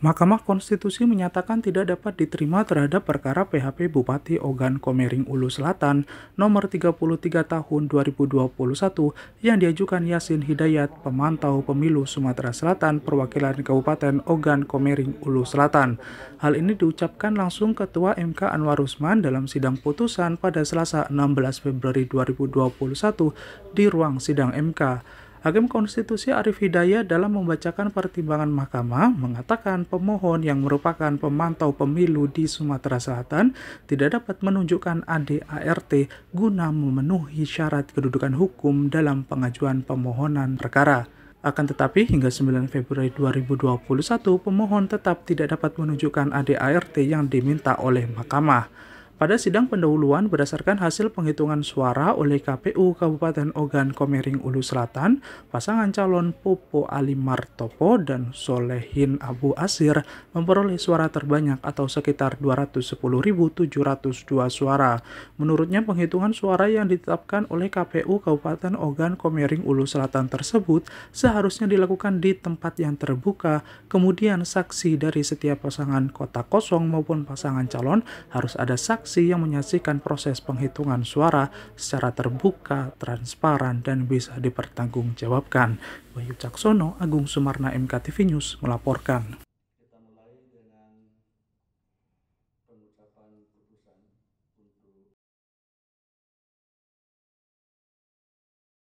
Mahkamah Konstitusi menyatakan tidak dapat diterima terhadap perkara PHP Bupati Ogan Komering Ulu Selatan nomor 33 tahun 2021 yang diajukan Yasin Hidayat, pemantau pemilu Sumatera Selatan, perwakilan Kabupaten Ogan Komering Ulu Selatan. Hal ini diucapkan langsung Ketua MK Anwar Usman dalam sidang putusan pada Selasa 16 Februari 2021 di ruang sidang MK. Hakim Konstitusi Arif Hidayah dalam membacakan pertimbangan mahkamah mengatakan pemohon yang merupakan pemantau pemilu di Sumatera Selatan tidak dapat menunjukkan ADART guna memenuhi syarat kedudukan hukum dalam pengajuan pemohonan perkara. Akan tetapi, hingga 9 Februari 2021, pemohon tetap tidak dapat menunjukkan ADART yang diminta oleh mahkamah pada sidang pendahuluan berdasarkan hasil penghitungan suara oleh KPU Kabupaten Ogan Komering Ulu Selatan, pasangan calon Popo Ali Martopo dan Solehin Abu Asir memperoleh suara terbanyak atau sekitar 210.702 suara. Menurutnya penghitungan suara yang ditetapkan oleh KPU Kabupaten Ogan Komering Ulu Selatan tersebut seharusnya dilakukan di tempat yang terbuka, kemudian saksi dari setiap pasangan kota kosong maupun pasangan calon harus ada saksi saksi yang menyaksikan proses penghitungan suara secara terbuka, transparan, dan bisa dipertanggungjawabkan. Bayu Caksono, Agung Sumarna MKTV News melaporkan.